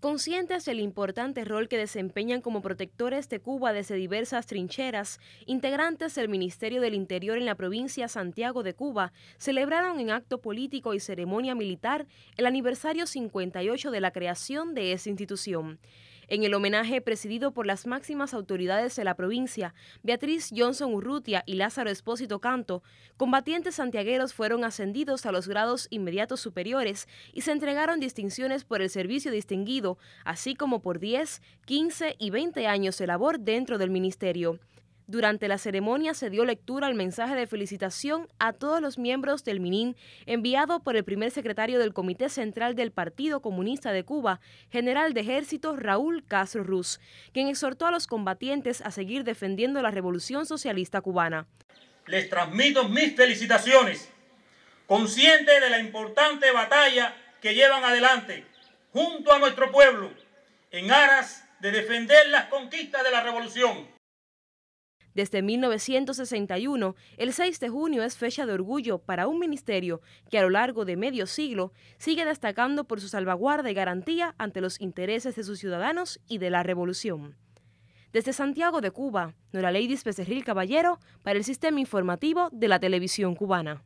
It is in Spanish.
Conscientes del importante rol que desempeñan como protectores de Cuba desde diversas trincheras, integrantes del Ministerio del Interior en la provincia Santiago de Cuba celebraron en acto político y ceremonia militar el aniversario 58 de la creación de esa institución. En el homenaje presidido por las máximas autoridades de la provincia, Beatriz Johnson Urrutia y Lázaro Espósito Canto, combatientes santiagueros fueron ascendidos a los grados inmediatos superiores y se entregaron distinciones por el servicio distinguido, así como por 10, 15 y 20 años de labor dentro del ministerio. Durante la ceremonia se dio lectura al mensaje de felicitación a todos los miembros del MININ enviado por el primer secretario del Comité Central del Partido Comunista de Cuba, general de ejército Raúl Castro Ruz, quien exhortó a los combatientes a seguir defendiendo la revolución socialista cubana. Les transmito mis felicitaciones, conscientes de la importante batalla que llevan adelante junto a nuestro pueblo en aras de defender las conquistas de la revolución desde 1961, el 6 de junio es fecha de orgullo para un ministerio que a lo largo de medio siglo sigue destacando por su salvaguarda y garantía ante los intereses de sus ciudadanos y de la revolución. Desde Santiago de Cuba, Nora Lady Becerril Caballero para el Sistema Informativo de la Televisión Cubana.